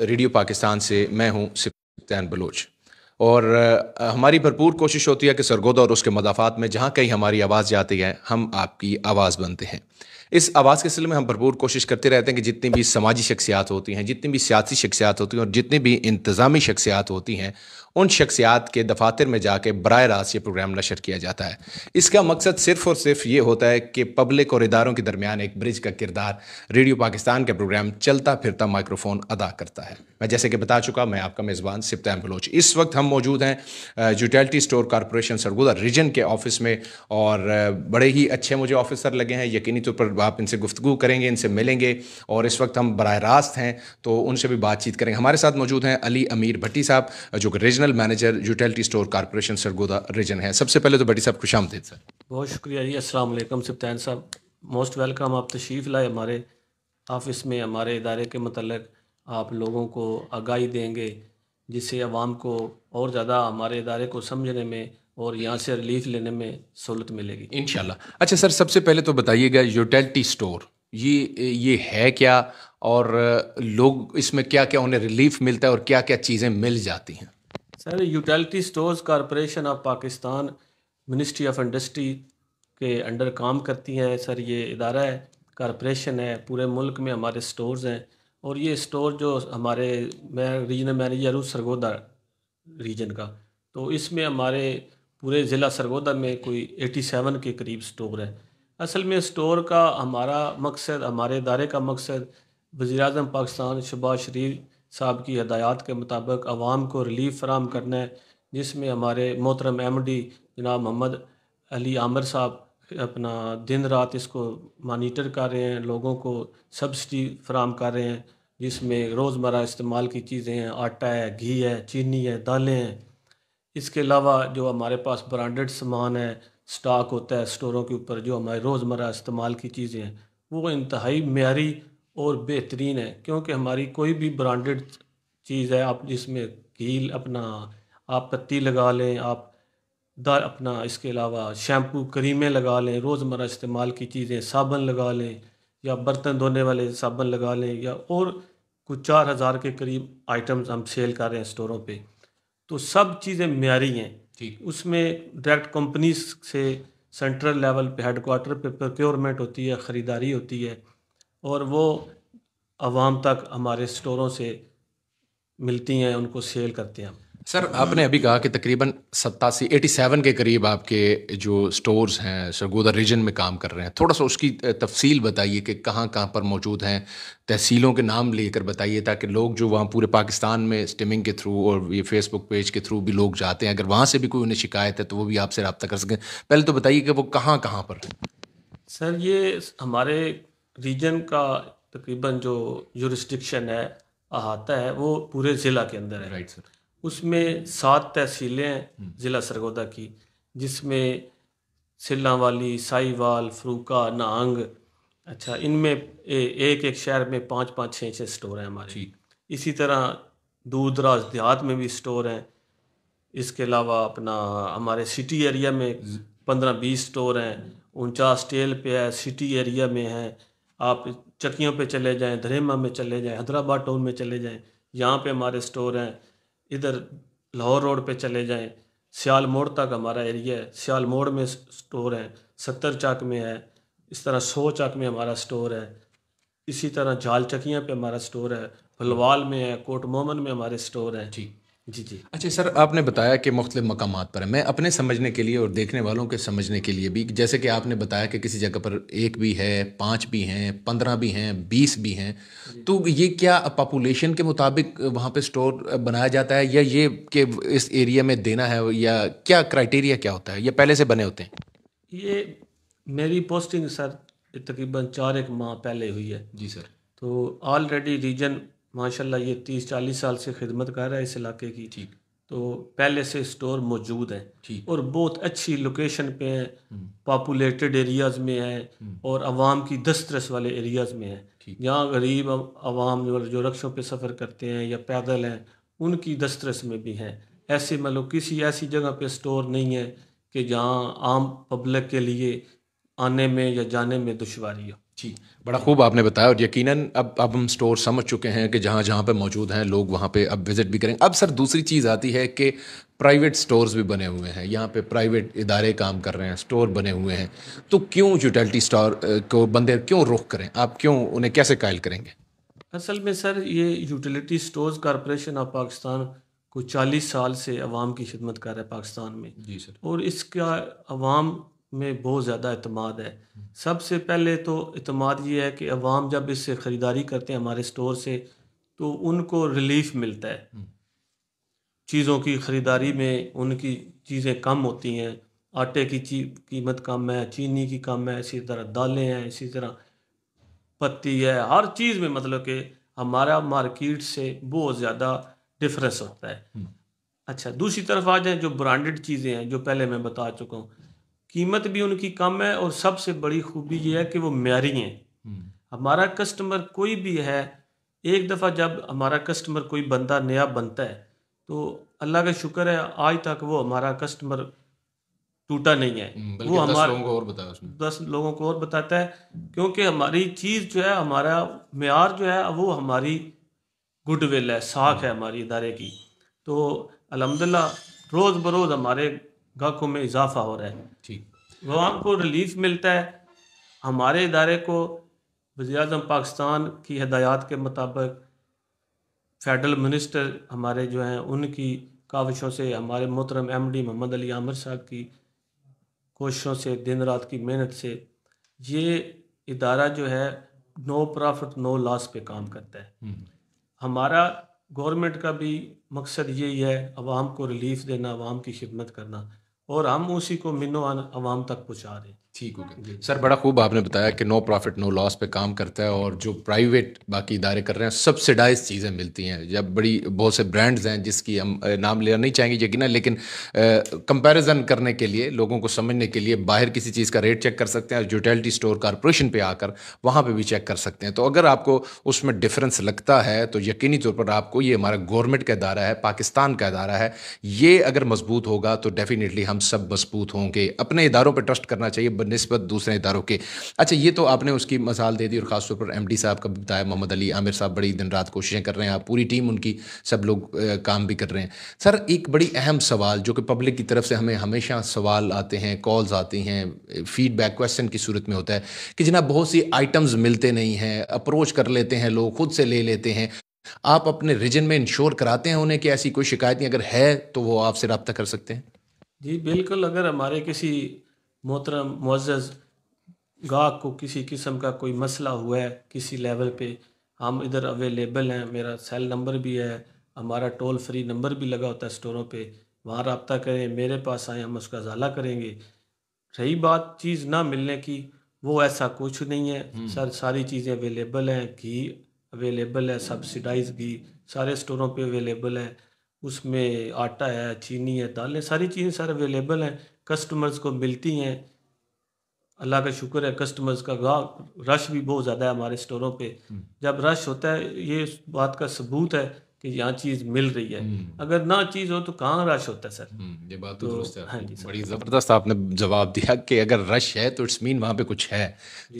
Radio Pakistan से मैं हूँ सिप्तान बलोच और हमारी भरपूर कोशिश होती है कि सरगोदा और उसके मदाफात में जहाँ कहीं हमारी आवाज़ जाती है हम आपकी आवाज़ बनते हैं इस आवाज़ के सिलसिले में हम भरपूर कोशिश करते रहते हैं कि जितनी भी समाजी शख्सियात होती हैं जितनी भी सियासी शख्सियात होती हैं और जितनी भी इंतज़ामी शख्सियात होती हैं उन शख्सियात के दफातर में जाके बर रास्त ये प्रोग्राम नशर किया जाता है इसका मकसद सिर्फ और सिर्फ ये होता है कि पब्लिक और इदारों के दरमियान एक ब्रिज का किरदार रेडियो पाकिस्तान का प्रोग्राम चलता फिरता माइक्रोफोन अदा करता है मैं जैसे कि बता चुका मैं आपका मेज़बान सिप्तान बलोच इस वक्त हम मौजूद हैं utility store corporation Sargodha region के ऑफिस में और बड़े ही अच्छे मुझे ऑफिसर लगे हैं यकीनी तौर पर आप इनसे गुफ्तु करेंगे इनसे मिलेंगे और इस वक्त हम बर रास्त हैं तो उनसे भी बातचीत करेंगे हमारे साथ मौजूद हैं अली अमीर भट्टी साहब जो कि regional manager utility store corporation Sargodha region है सबसे पहले तो भट्टी साहब खुश आमदेद सर बहुत शुक्रिया जी असलम सिप्तान साहब मोस्ट वेलकम आप तशरीफ़ लाए हमारे ऑफिस में हमारे इदारे के मतलब आप लोगों को आगाही देंगे जिससे आवाम को और ज़्यादा हमारे इदारे को समझने में और यहाँ से रिलीफ लेने में सहूलत मिलेगी इन अच्छा सर सबसे पहले तो बताइएगा यूटिलिटी स्टोर ये ये है क्या और लोग इसमें क्या क्या उन्हें रिलीफ मिलता है और क्या क्या चीज़ें मिल जाती हैं sir utility stores corporation of Pakistan ministry of industry के अंडर काम करती हैं सर ये इदारा है कॉरपोरेशन है पूरे मुल्क में हमारे स्टोर्स हैं और ये स्टोर जो हमारे मैं रीजनल मैनेजर हूँ सरगोदा रीजन का तो इसमें हमारे पूरे ज़िला सरगोदा में कोई एटी सेवन के करीब स्टोर है असल में स्टोर का हमारा मकसद हमारे इदारे का मकसद वज़ी अजम पाकिस्तान शहबाज शरीफ साहब की हदायत के मुताबिक आवाम को रिलीफ फ्राहम करना है जिसमें हमारे मोहतरम एम डी जनाब मोहम्मद अली आमिर साहब अपना दिन रात इसको मानीटर कर रहे हैं लोगों को सब्सिडी फ्राहम कर रहे हैं जिसमें रोज़मर्रा इस्तेमाल की चीज़ें हैं आटा है घी है चीनी है दालें हैं इसके अलावा जो हमारे पास ब्रांडेड सामान है स्टॉक होता है स्टोरों के ऊपर जो हमारे रोज़मर्रा इस्तेमाल की चीज़ें हैं वो इंतहाई मीरी और बेहतरीन है क्योंकि हमारी कोई भी ब्रांडेड चीज़ है आप जिसमें घील अपना आप पत्ती लगा लें आप दर अपना इसके अलावा शैम्पू करीमें लगा लें रोज़मर्रा इस्तेमाल की चीज़ें साबन लगा लें या बर्तन धोने वाले साबन लगा लें या और कुछ चार हज़ार के करीब आइटम्स हम सेल कर रहे हैं स्टोरों पर तो सब चीज़ें म्यारी हैं उसमें डायरेक्ट कंपनीज से सेंट्रल लेवल पे हेडकोार्टर पे प्रोक्योरमेंट होती है ख़रीदारी होती है और वो आवाम तक हमारे स्टोरों से मिलती हैं उनको सेल करते हैं हम सर आपने अभी कहा कि तकरीबन सत्तासी एटी सेवन के करीब आपके जो स्टोर्स हैं सरगोदा रीजन में काम कर रहे हैं थोड़ा सा उसकी तफसील बताइए कि कहाँ कहाँ पर मौजूद हैं तहसीलों के नाम लेकर बताइए ताकि लोग जो वहाँ पूरे पाकिस्तान में स्टिमिंग के थ्रू और ये फेसबुक पेज के थ्रू भी लोग जाते हैं अगर वहाँ से भी कोई उन्हें शिकायत है तो वो भी आपसे रबता कर सकें पहले तो बताइए कि वो कहाँ कहाँ पर सर ये हमारे रीजन का तकरीबन जो जो है अहाता है वो पूरे ज़िला के अंदर है राइट सर उसमें सात तहसीलें हैं ज़िला सरगोदा की जिसमें वाली साईवाल फ्रूका नांग अच्छा इनमें एक एक शहर में पाँच पाँच छः छः स्टोर हैं हमारे इसी तरह दूर दराज देहात में भी स्टोर हैं इसके अलावा अपना हमारे सिटी एरिया में पंद्रह बीस स्टोर हैं उनचास टेल पे है सिटी एरिया में है आप चकियों पे चले जाएं धरेमा में चले जाएं हैदराबाद टाउन में चले जाएं यहाँ पे हमारे स्टोर हैं इधर लाहौर रोड पे चले जाएं सियाल मोड़ तक हमारा एरिया है सियाल मोड़ में स्टोर है सत्तर चाक में है इस तरह सौ चाक में हमारा स्टोर है इसी तरह जाल चकियाँ पे हमारा स्टोर है फलवाल में है कोट मोमन में हमारे स्टोर हैं जी जी जी अच्छा सर आपने बताया कि मुख्तु मकाम पर है मैं अपने समझने के लिए और देखने वालों के समझने के लिए भी जैसे कि आपने बताया कि किसी जगह पर एक भी है पाँच भी हैं पंद्रह भी हैं बीस भी हैं तो ये क्या पॉपुलेशन के मुताबिक वहाँ पे स्टोर बनाया जाता है या ये कि इस एरिया में देना है या क्या क्राइटेरिया क्या होता है या पहले से बने होते हैं ये मेरी पोस्टिंग सर तकरीबन चार एक माह पहले हुई है जी सर तो ऑलरेडी रीजन माशाल्लाह ये तीस चालीस साल से खिदमत कर रहा है इस इलाके की ठीक तो पहले से स्टोर मौजूद हैं और बहुत अच्छी लोकेशन पे हैं पॉपुलेटेड हम्म। एरियाज़ में हैं हम्म। और आवाम की दस्तरस वाले एरियाज़ में हैं यहाँ गरीब आवाम जो रक्षों पे सफ़र करते हैं या पैदल हैं उनकी दस्तरस में भी हैं ऐसे मतलब किसी ऐसी जगह पे स्टोर नहीं है कि जहाँ आम पब्लिक के लिए आने में या जाने में दुशारी हो जी बड़ा खूब आपने बताया और यकीनन अब अब हम स्टोर समझ चुके हैं कि जहाँ जहाँ पे मौजूद हैं लोग वहाँ पे अब विज़िट भी करेंगे अब सर दूसरी चीज़ आती है कि प्राइवेट स्टोर्स भी बने हुए हैं यहाँ पे प्राइवेट इदारे काम कर रहे हैं स्टोर बने हुए हैं तो क्यों यूटिलिटी स्टोर को बंदे क्यों रुख करें आप क्यों उन्हें कैसे कायल करेंगे असल में सर ये utility stores corporation of Pakistan को चालीस साल से अवाम की खिदमत कर रहा है पाकिस्तान में जी सर और इसका अवाम में बहुत ज़्यादा अतमाद है हम्म। सबसे पहले तो अतमाद ये है कि अवाम जब इससे ख़रीदारी करते हैं हमारे स्टोर से तो उनको रिलीफ मिलता है हम्म। चीज़ों की ख़रीदारी में उनकी चीज़ें कम होती हैं आटे की ची कीमत कम है चीनी की कम है इसी तरह दालें हैं इसी तरह पत्ती है हर चीज़ में मतलब कि हमारा मार्केट से बहुत ज़्यादा डिफरेंस होता है हम्म। अच्छा दूसरी तरफ आ जाए जो ब्रांडेड चीज़ें हैं जो पहले मैं बता चुका हूँ कीमत भी उनकी कम है और सबसे बड़ी खूबी ये है कि वो म्यारी हैं हम्म। हमारा कस्टमर कोई भी है एक दफ़ा जब हमारा कस्टमर कोई बंदा नया बनता है तो अल्लाह का शुक्र है आज तक वो हमारा कस्टमर टूटा नहीं है हम्म, वो हमारे लोगों को और बताया दस लोगों को और बताता है क्योंकि हमारी चीज़ जो है हमारा मैार जो है वो हमारी गुडविल है साख है हमारी इदारे की तो अलहमदिल्ला रोज़ बरोज़ हमारे गाहकों में इजाफा हो रहा है ठीक वहाँ को रिलीफ मिलता है हमारे इदारे को वजी अजम पाकिस्तान की हदायत के मुताबिक फेडरल मिनिस्टर हमारे जो हैं उनकी काविशों से हमारे मोहतरम एम डी मोहम्मद अली आमिर साहब की कोशिशों से दिन रात की मेहनत से ये इदारा जो है नो प्रॉफिट नो लॉस पे काम करता है हम्म। हमारा गवर्नमेंट का भी मकसद यही है आवाम को रिलीफ देना आवाम की खिदमत करना और हम उसी को मिनो आवाम तक पहुँचा रहे हैं ठीक हो गया सर बड़ा खूब आपने बताया कि नो प्रॉफिट नो लॉस पे काम करता है और जो प्राइवेट बाकी इदारे कर रहे हैं सब्सिडाइज चीज़ें मिलती हैं जब बड़ी बहुत से ब्रांड्स हैं जिसकी हम नाम लेना नहीं चाहेंगे यकीन लेकिन कंपैरिजन करने के लिए लोगों को समझने के लिए बाहर किसी चीज़ का रेट चेक कर सकते हैं यूटिलिटी स्टोर कॉरपोरेशन पर आकर वहाँ पर भी चेक कर सकते हैं तो अगर आपको उसमें डिफरेंस लगता है तो यकीनी तौर पर आपको ये हमारा गवर्नमेंट का इदारा है पाकिस्तान का इदारा है ये अगर मजबूत होगा तो डेफिनेटली हम हम सब मजबूत होंगे अपने इदारों पर ट्रस्ट करना चाहिए बनस्बत दूसरे इदारों के अच्छा ये तो आपने उसकी मसाल दे दी और ख़ासतौर पर एम साहब का बताया मोहम्मद अली आमिर साहब बड़ी दिन रात कोशिशें कर रहे हैं आप पूरी टीम उनकी सब लोग काम भी कर रहे हैं सर एक बड़ी अहम सवाल जो कि पब्लिक की तरफ से हमें हमेशा सवाल आते हैं कॉल्स आती हैं फीडबैक क्वेश्चन की सूरत में होता है कि जना बहुत सी आइटम्स मिलते नहीं हैं अप्रोच कर लेते हैं लोग खुद से ले लेते हैं आप अपने रीजन में इंश्योर कराते हैं उन्हें कि ऐसी कोई शिकायत नहीं अगर है तो वो आपसे रबता कर सकते हैं जी बिल्कुल अगर हमारे किसी मोहतरम मुआज़ज़ गाहक को किसी किस्म का कोई मसला हुआ है किसी लेवल पे हम इधर अवेलेबल हैं मेरा सेल नंबर भी है हमारा टोल फ्री नंबर भी लगा होता है स्टोरों पे वहाँ रबता करें मेरे पास आए हम उसका अजाला करेंगे रही बात चीज़ ना मिलने की वो ऐसा कुछ नहीं है हम्म। सर सारी चीज़ें अवेलेबल हैं घी अवेलेबल है सब्सिडाइज घी सारे स्टोरों पे अवेलेबल है उसमें आटा है चीनी है दालें सारी चीज़ें सर अवेलेबल हैं कस्टमर्स को मिलती हैं अल्लाह का शुक्र है कस्टमर्स का गाह रश भी बहुत ज़्यादा है हमारे स्टोरों पे हम्म। जब रश होता है ये बात का सबूत है कि यहाँ चीज़ मिल रही है हम्म। अगर ना चीज़ हो तो कहाँ रश होता है सर हम्म, ये बात तो, तो दुरुस्त है हाँ जी बड़ी ज़बरदस्त आपने जवाब दिया कि अगर रश है तो इट्स मीन वहाँ पे कुछ है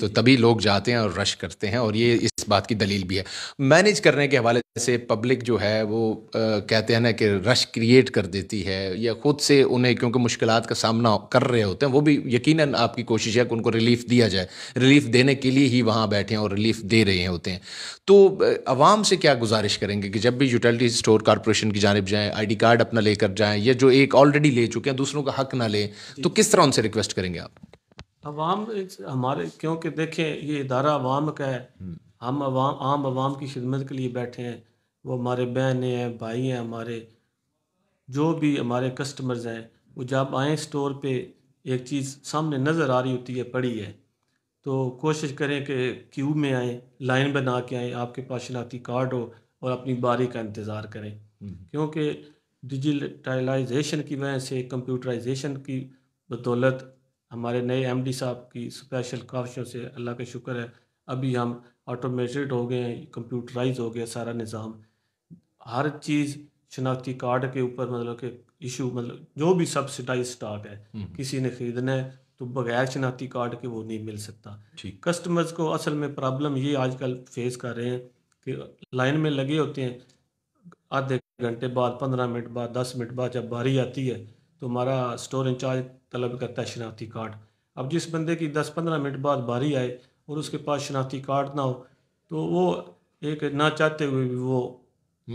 तो तभी लोग जाते हैं और रश करते हैं और ये इस बात की दलील भी है मैनेज करने के हवाले से पब्लिक जो है वो आ, कहते हैं ना कि रश क्रिएट कर देती है या ख़ुद से उन्हें क्योंकि मुश्किल का सामना कर रहे होते हैं वो भी यकीन आपकी कोशिश है कि उनको रिलीफ दिया जाए रिलीफ देने के लिए ही वहाँ बैठे हैं और रिलीफ दे रहे होते हैं तो आवाम से क्या गुजारिश करेंगे कि जब भी यूटिलिटी स्टोर कॉरपोरेशन की जानब जाएँ आई डी कार्ड अपना लेकर जाएँ या जो एक ऑलरेडी ले चुके हैं दूसरों का हक ना लें तो किस तरह उनसे रिक्वेस्ट करेंगे आप आवाम हमारे क्योंकि देखें ये इदारा आवाम का है हम्म। हम आवाम आम आवाम की खिदमत के लिए बैठे हैं वो हमारे बहनें हैं भाई हैं हमारे जो भी हमारे कस्टमर्स हैं वो जब आए स्टोर पे एक चीज़ सामने नज़र आ रही होती है पड़ी है तो कोशिश करें कि क्यू में आए लाइन बना के आए आपके पास शनाख्ती कार्ड हो और अपनी बारी का इंतज़ार करें हम्म। क्योंकि डिजिटलाइजेशन की वजह से कंप्यूटराइजेशन की बदौलत हमारे नए एमडी साहब की स्पेशल काविशों से अल्लाह का शुक्र है अभी हम ऑटोमेटेड हो गए हैं कंप्यूटराइज हो गया सारा निज़ाम हर चीज़ शनाख्ती कार्ड के ऊपर मतलब के इशू मतलब जो भी सब्सिडाइज स्टॉक है हम्म। किसी ने ख़रीदना है तो बगैर शनाख्ती कार्ड के वो नहीं मिल सकता कस्टमर्स को असल में प्रॉब्लम ये आजकल फेस कर रहे हैं कि लाइन में लगे होते हैं आधे घंटे बाद पंद्रह मिनट बाद दस मिनट बाद जब बारी आती है तो हमारा स्टोर इंचार्ज तलब करता है शनाख्ती कार्ड अब जिस बंदे की दस पंद्रह मिनट बाद बारी आए और उसके पास शनाख्ती कार्ड ना हो तो वो एक ना चाहते हुए भी वो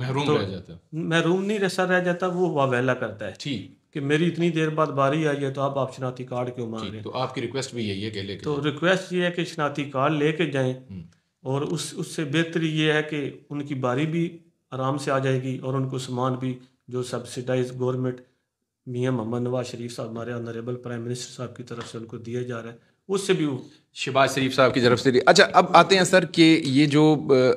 महरूम तो, रह जाता है महरूम नहीं रहता रह जाता वो वावेला करता है ठीक कि मेरी इतनी देर बाद बारी आई है तो आप आप शनाख्ती कार्ड क्यों मांग रहे हैं तो आपकी रिक्वेस्ट भी यही है कि लेके तो रिक्वेस्ट ये है कि शनाख्ती कार्ड लेके जाएं हम्म। और उस उससे बेहतर ये है कि उनकी बारी भी आराम से आ जाएगी और उनको सामान भी जो सब्सिडाइज गवर्नमेंट मियाँ मोहम्मद नवाज शरीफ साहब हमारे ऑनरेबल प्राइम मिनिस्टर साहब की तरफ से उनको दिया जा रहा है उससे भी शिबाज शरीफ साहब की तरफ से अच्छा अब आते हैं सर कि ये जो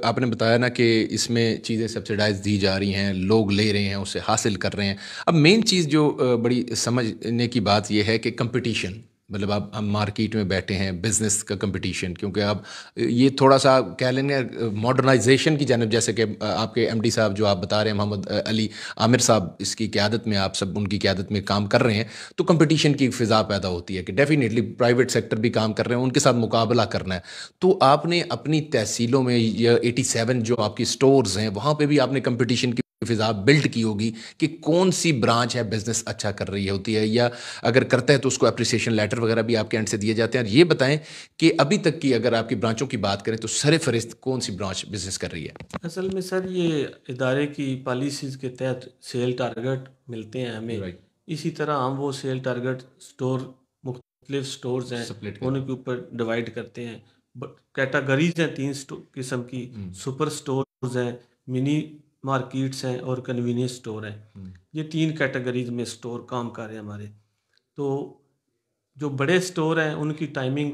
आपने बताया ना कि इसमें चीज़ें सब्सिडाइज दी जा रही हैं लोग ले रहे हैं उसे हासिल कर रहे हैं अब मेन चीज़ जो बड़ी समझने की बात यह है कि कंपटीशन मतलब आप हम मार्केट में बैठे हैं बिजनेस का कंपटीशन क्योंकि आप ये थोड़ा सा कह लेंगे मॉडर्नाइजेशन की जानब जैसे कि आपके एमडी साहब जो आप बता रहे हैं मोहम्मद अली आमिर साहब इसकी क्यादत में आप सब उनकी क्यादत में काम कर रहे हैं तो कंपटीशन की फ़िज़ा पैदा होती है कि डेफ़िनेटली प्राइवेट सेक्टर भी काम कर रहे हैं उनके साथ मुकाबला करना है तो आपने अपनी तहसीलों में या एटी जो आपकी स्टोर्स हैं वहाँ पर भी आपने कम्पटिशन की फिजा बिल्ड की होगी कि कौन सी ब्रांच है बिजनेस अच्छा कर रही होती है या अगर करते हैं तो उसको अप्रिसिएशन लेटर वगैरह भी आपके एंड से दिए जाते हैं और ये बताएं कि अभी तक की अगर आपकी ब्रांचों की बात करें तो सर फहरिस्त कौन सी ब्रांच बिजनेस कर रही है असल में सर ये इदारे की पॉलिसीज़ के तहत सेल टारगेट मिलते हैं हमें इसी तरह हम वो सेल टारगेट स्टोर मुख्तलिफ स्टोर हैं उन्हीं ऊपर डिवाइड करते हैं कैटागरीज हैं तीन किस्म की सुपर हम्म। स्टोर हैं मिनी मार्केट्स हैं और कन्वीनियंस स्टोर हैं हम्म। ये तीन कैटेगरीज में स्टोर काम कर रहे हैं हमारे तो जो बड़े स्टोर हैं उनकी टाइमिंग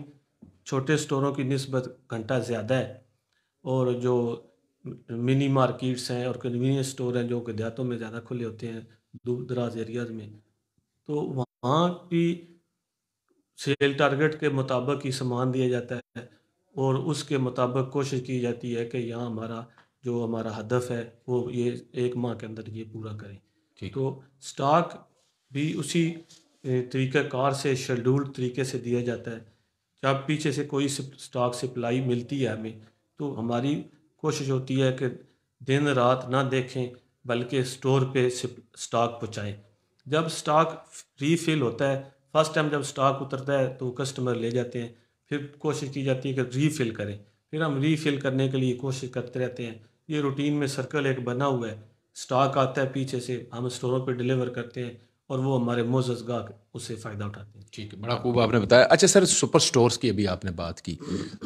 छोटे स्टोरों की नस्बत घंटा ज़्यादा है और जो मिनी मार्केट्स हैं और कन्वीनियंस स्टोर हैं जो कि देहातों में ज़्यादा खुले होते हैं दूर दराज एरियाज में तो वहाँ भी सेल टारगेट के मुताबिक ही सामान दिया जाता है और उसके मुताबिक कोशिश की जाती है कि यहाँ हमारा जो हमारा हदफ है वो ये एक माह के अंदर ये पूरा करें तो स्टॉक भी उसी कार से शेड्यूल तरीके से दिया जाता है जब पीछे से कोई स्टॉक सप्लाई मिलती है हमें तो हमारी कोशिश होती है कि दिन रात ना देखें बल्कि स्टोर पे स्टॉक पहुँचाएँ जब स्टॉक रीफिल होता है फर्स्ट टाइम जब स्टॉक उतरता है तो कस्टमर ले जाते हैं फिर कोशिश की जाती है कि रीफिल करें फिर हम रीफिल करने के लिए कोशिश करते रहते हैं ये रूटीन में सर्कल एक बना हुआ है स्टॉक आता है पीछे से हम स्टोरों पे डिलीवर करते हैं और वो हमारे मोजस गाहक उससे फ़ायदा उठाते हैं ठीक है बड़ा खूब आपने बताया अच्छा सर सुपर स्टोर्स की अभी आपने बात की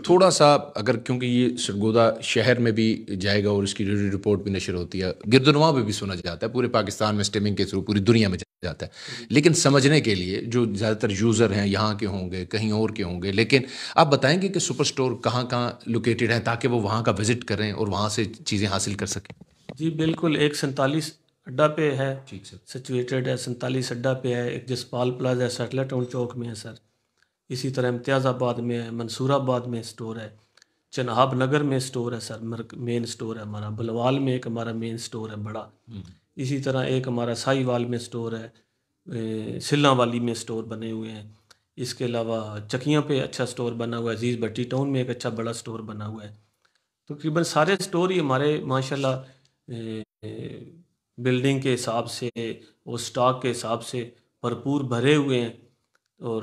थोड़ा सा अगर क्योंकि ये सरगोदा शहर में भी जाएगा और इसकी रिपोर्ट भी नशर होती है गिरदनुमा में भी सुना जाता है पूरे पाकिस्तान में स्टेमिंग के थ्रू पूरी दुनिया में जाता है लेकिन समझने के लिए जो ज़्यादातर यूज़र हैं यहाँ के होंगे कहीं और के होंगे लेकिन आप बताएंगे कि सुपर स्टोर कहाँ कहाँ लोकेटेड हैं ताकि वो वहाँ का विज़िट करें और वहाँ से चीज़ें हासिल कर सकें जी बिल्कुल एक सैंतालीस अड्डा पे है ठीक सर सिचुएटेड है सैंतालीस अड्डा पे है एक जसपाल प्लाजा सेटेलाइट टाउन चौक में है सर इसी तरह इम्तियाज़ाबाद में है मंसूराबाद में स्टोर है चनाब नगर में स्टोर है सर मेन स्टोर है हमारा बलवाल में एक हमारा मेन स्टोर है बड़ा हम्म। इसी तरह एक हमारा साहिवाल में स्टोर है सिल्ला वाली में स्टोर बने हुए हैं इसके अलावा चकिया पे अच्छा स्टोर बना हुआ है अजीज़ भट्टी टाउन में एक अच्छा बड़ा स्टोर बना हुआ है तकरीबन तो सारे स्टोर ही हमारे माशाल्लाह बिल्डिंग के हिसाब से वो स्टॉक के हिसाब से भरपूर भरे हुए हैं और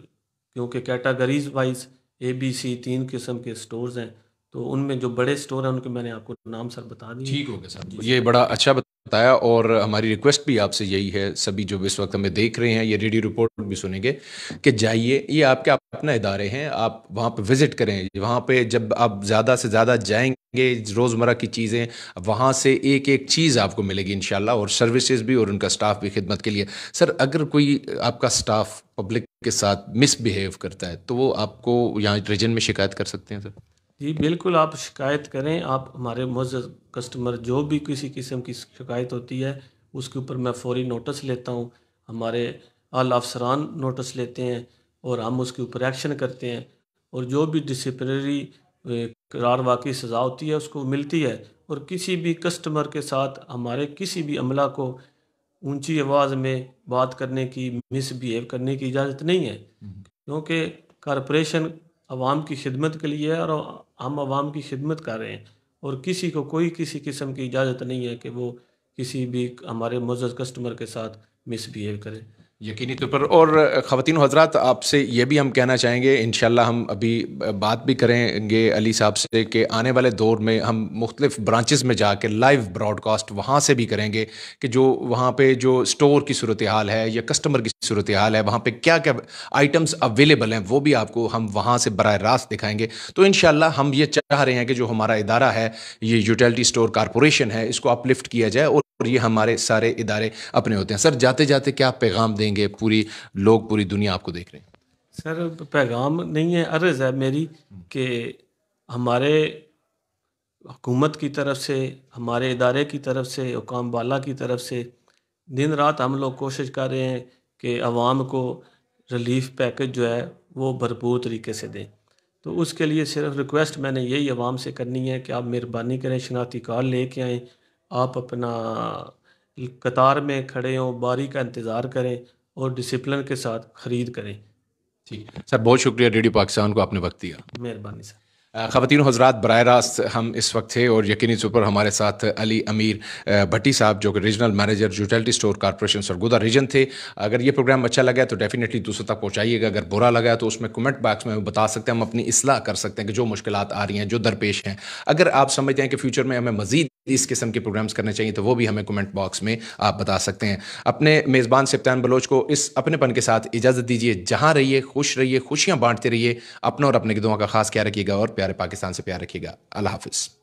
क्योंकि categories wise A B C तीन किस्म के स्टोर्स हैं तो उनमें जो बड़े स्टोर हैं उनके मैंने आपको नाम सर बता दिया ठीक हो गया सर ये बड़ा अच्छा बताया और हमारी रिक्वेस्ट भी आपसे यही है सभी जो इस वक्त हमें देख रहे हैं ये रेडियो रिपोर्ट भी सुनेंगे कि जाइए ये आपके अपना इदारे हैं आप वहाँ पर विज़िट करें वहाँ पर जब आप ज़्यादा से ज़्यादा जाएंगे ये रोज़मर्रा की चीज़ें वहाँ से एक एक चीज़ आपको मिलेगी इन और सर्विसेज भी और उनका स्टाफ भी खिदमत के लिए सर अगर कोई आपका स्टाफ पब्लिक के साथ मिसबिहेव करता है तो वो आपको यहाँ रीजन में शिकायत कर सकते हैं सर जी बिल्कुल आप शिकायत करें आप हमारे मज़द कस्टमर जो भी किसी किस्म की शिकायत होती है उसके ऊपर मैं फौरी नोटिस लेता हूँ हमारे आला अफसरान नोटिस लेते हैं और हम उसके ऊपर एक्शन करते हैं और जो भी डिसप्लिनरी करार की सज़ा होती है उसको मिलती है और किसी भी कस्टमर के साथ हमारे किसी भी अमला को ऊंची आवाज़ में बात करने की मिसबिहेव करने की इजाज़त नहीं है हम्म। क्योंकि कारपोरेशन आवाम की खिदमत के लिए है और हम आवाम की खिदमत कर रहे हैं और किसी को कोई किसी किस्म की इजाज़त नहीं है कि वो किसी भी हमारे मजद कस्टमर के साथ मिसबिहेव करें यकीनी तौर पर और ख़वान हजरात आपसे ये भी हम कहना चाहेंगे इन हम अभी बात भी करेंगे अली साहब से कि आने वाले दौर में हम मुख्तफ ब्रांचेस में जाके लाइव ब्रॉडकास्ट वहाँ से भी करेंगे कि जो वहाँ पे जो स्टोर की सूरत हाल है या कस्टमर की सूरत हाल है वहाँ पे क्या क्या आइटम्स अवेलेबल हैं वो भी आपको हम वहाँ से बर रास्त दिखाएँगे तो इन हम ये चाह रहे हैं कि जो हमारा इदारा है ये यूटिलिटी स्टोर कॉरपोरेशन है इसको अपलिफ्ट किया जाए और और ये हमारे सारे इदारे अपने होते हैं सर जाते जाते क्या पैगाम देंगे पूरी लोग पूरी दुनिया आपको देख रहे हैं सर पैगाम नहीं है अर्ज़ है मेरी कि हमारे हुकूमत की तरफ से हमारे इदारे की तरफ से हुकाम वाला की तरफ से दिन रात हम लोग कोशिश कर रहे हैं कि आवाम को रिलीफ पैकेज जो है वो भरपूर तरीके से दें तो उसके लिए सिर्फ रिक्वेस्ट मैंने यही आवाम से करनी है कि आप मेहरबानी करें शनाती कार्ड ले आएँ आप अपना कतार में खड़े हों बारी का इंतज़ार करें और डिसिप्लिन के साथ ख़रीद करें ठीक सर बहुत शुक्रिया रेडियो पाकिस्तान को आपने वक्त दिया मेहरबानी सर खातिन हजरात बर रास्त हम इस वक्त थे और यकीनी तौर पर हमारे साथ अली अमीर भट्टी साहब जो कि regional manager utility store corporation Sargodha region थे अगर ये प्रोग्राम अच्छा लगा तो डेफिनेटली दूसरों तक पहुँचाइएगा अगर बुरा लगा तो उसमें कमेंट बॉक्स में बता सकते हैं हम अपनी असलाह कर सकते हैं कि जो मुश्किल आ रही हैं जो दरपेश हैं अगर आप समझते हैं कि फ्यूचर में हमें मजीद इस किस्म के प्रोग्राम्स करने चाहिए तो वो भी हमें कमेंट बॉक्स में आप बता सकते हैं अपने मेज़बान सिप्तान बलोच को इस अपनेपन के साथ इजाज़त दीजिए जहाँ रहिए खुश रहिए खुशियाँ बांटते रहिए अपना और अपने की दुआ का खास ख्याल रखिएगा और प्यारे पाकिस्तान से प्यार रखिएगा अल्लाह हाफिज़